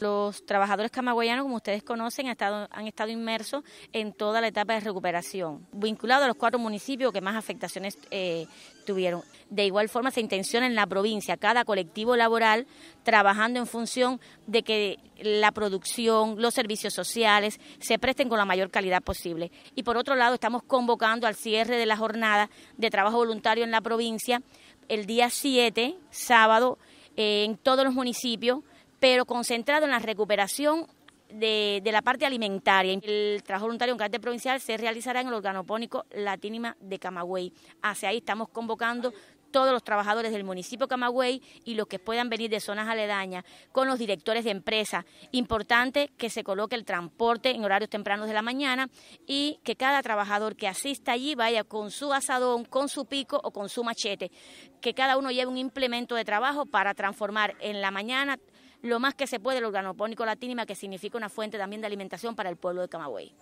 Los trabajadores camagüeyanos, como ustedes conocen, han estado, inmersos en toda la etapa de recuperación, vinculados a los cuatro municipios que más afectaciones eh, tuvieron. De igual forma, se intenciona en la provincia cada colectivo laboral trabajando en función de que la producción, los servicios sociales se presten con la mayor calidad posible. Y por otro lado, estamos convocando al cierre de la jornada de trabajo voluntario en la provincia el día 7, sábado, en todos los municipios pero concentrado en la recuperación de, de, la parte alimentaria. El trabajo voluntario en carácter provincial se realizará en el organopónico Latínima de Camagüey. Hacia ahí estamos convocando todos los trabajadores del municipio de Camagüey y los que puedan venir de zonas aledañas, con los directores de empresas. Importante que se coloque el transporte en horarios tempranos de la mañana y que cada trabajador que asista allí vaya con su asadón, con su pico o con su machete. Que cada uno lleve un implemento de trabajo para transformar en la mañana lo más que se puede el organopónico latínima, que significa una fuente también de alimentación para el pueblo de Camagüey.